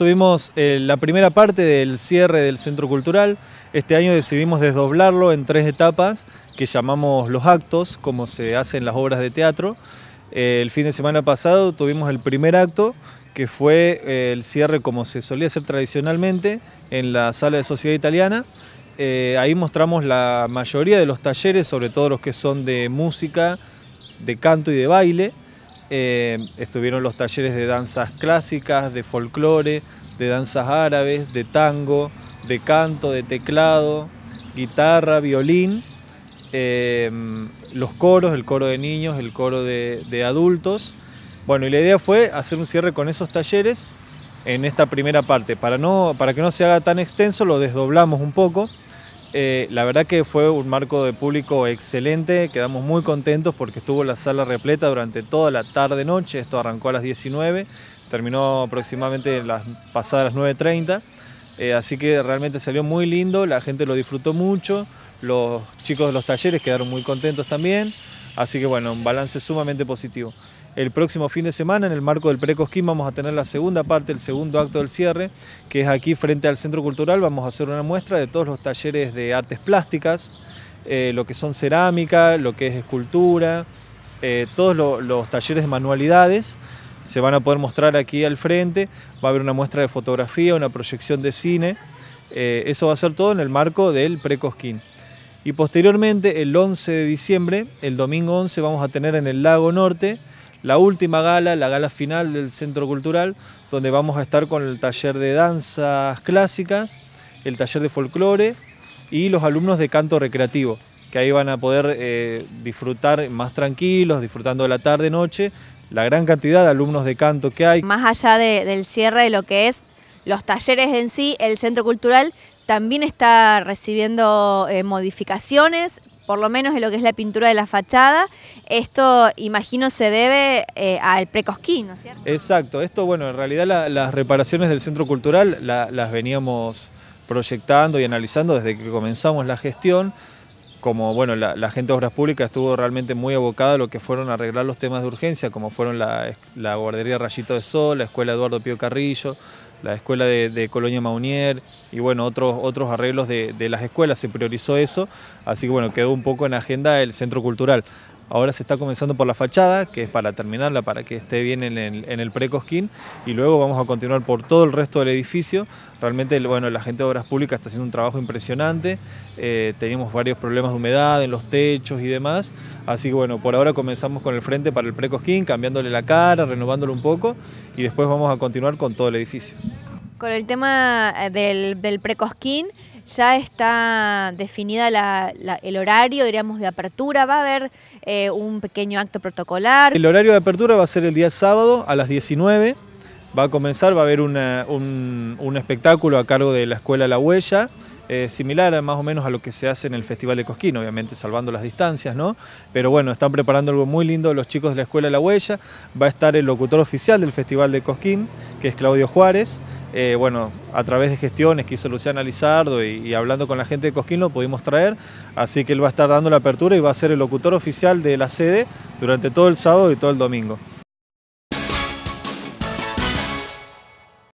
Tuvimos eh, la primera parte del cierre del Centro Cultural. Este año decidimos desdoblarlo en tres etapas que llamamos los actos, como se hacen las obras de teatro. Eh, el fin de semana pasado tuvimos el primer acto, que fue eh, el cierre como se solía hacer tradicionalmente en la sala de sociedad italiana. ahí mostramos la mayoría de los talleres, sobre todo los que son de música, de canto y de baile. Eh, estuvieron los talleres de danzas clásicas, de folclore, de danzas árabes, de tango, de canto, de teclado, guitarra, violín, eh, los coros, el coro de niños, el coro de, de adultos. Bueno, y la idea fue hacer un cierre con esos talleres en esta primera parte. Para, no, para que no se haga tan extenso, lo desdoblamos un poco eh, la verdad que fue un marco de público excelente, quedamos muy contentos porque estuvo la sala repleta durante toda la tarde-noche, esto arrancó a las 19, terminó aproximadamente las pasadas las 9.30, eh, así que realmente salió muy lindo, la gente lo disfrutó mucho, los chicos de los talleres quedaron muy contentos también. Así que bueno, un balance sumamente positivo. El próximo fin de semana, en el marco del Precosquín, vamos a tener la segunda parte, el segundo acto del cierre, que es aquí frente al Centro Cultural. Vamos a hacer una muestra de todos los talleres de artes plásticas, eh, lo que son cerámica, lo que es escultura, eh, todos los talleres de manualidades se van a poder mostrar aquí al frente, va a haber una muestra de fotografía, una proyección de cine, eh, eso va a ser todo en el marco del Precosquín. Y posteriormente, el 11 de diciembre, el domingo 11, vamos a tener en el Lago Norte la última gala, la gala final del Centro Cultural, donde vamos a estar con el taller de danzas clásicas, el taller de folclore y los alumnos de canto recreativo, que ahí van a poder eh, disfrutar más tranquilos, disfrutando de la tarde-noche, la gran cantidad de alumnos de canto que hay. Más allá del cierre de lo que es los talleres en sí, el Centro Cultural también está recibiendo eh, modificaciones, por lo menos en lo que es la pintura de la fachada. Esto, imagino, se debe eh, al precosquín, ¿no es cierto? Exacto. Esto, bueno, en realidad las reparaciones del Centro Cultural las veníamos proyectando y analizando desde que comenzamos la gestión como bueno, la, gente de Obras Públicas estuvo realmente muy abocada a lo que fueron arreglar los temas de urgencia, como fueron la, guardería Rayito de Sol, la escuela Eduardo Pío Carrillo, la escuela de, Colonia Maunier y bueno, otros, otros arreglos de, las escuelas, se priorizó eso, así que bueno, quedó un poco en agenda el centro cultural. Ahora se está comenzando por la fachada, que es para terminarla, para que esté bien en el, en pre-cosquín, y luego vamos a continuar por todo el resto del edificio. Realmente, bueno, la gente de Obras Públicas está haciendo un trabajo impresionante, eh, teníamos varios problemas de humedad en los techos y demás, así que bueno, por ahora comenzamos con el frente para el pre-cosquín, cambiándole la cara, renovándolo un poco, y después vamos a continuar con todo el edificio. Con el tema eh, del, del pre-cosquín, ya está definida el horario, diríamos, de apertura, va a haber eh, un pequeño acto protocolar. El horario de apertura va a ser el día sábado a las 19, va a comenzar, va a haber un, espectáculo a cargo de la Escuela La Huella, eh, similar más o menos a lo que se hace en el Festival de Cosquín, obviamente salvando las distancias, ¿no? Pero bueno, están preparando algo muy lindo los chicos de la Escuela La Huella, va a estar el locutor oficial del Festival de Cosquín, que es Claudio Juárez, eh, bueno, a través de gestiones que hizo Luciana Lizardo y, y, hablando con la gente de Cosquín lo pudimos traer, así que él va a estar dando la apertura y va a ser el locutor oficial de la sede durante todo el sábado y todo el domingo.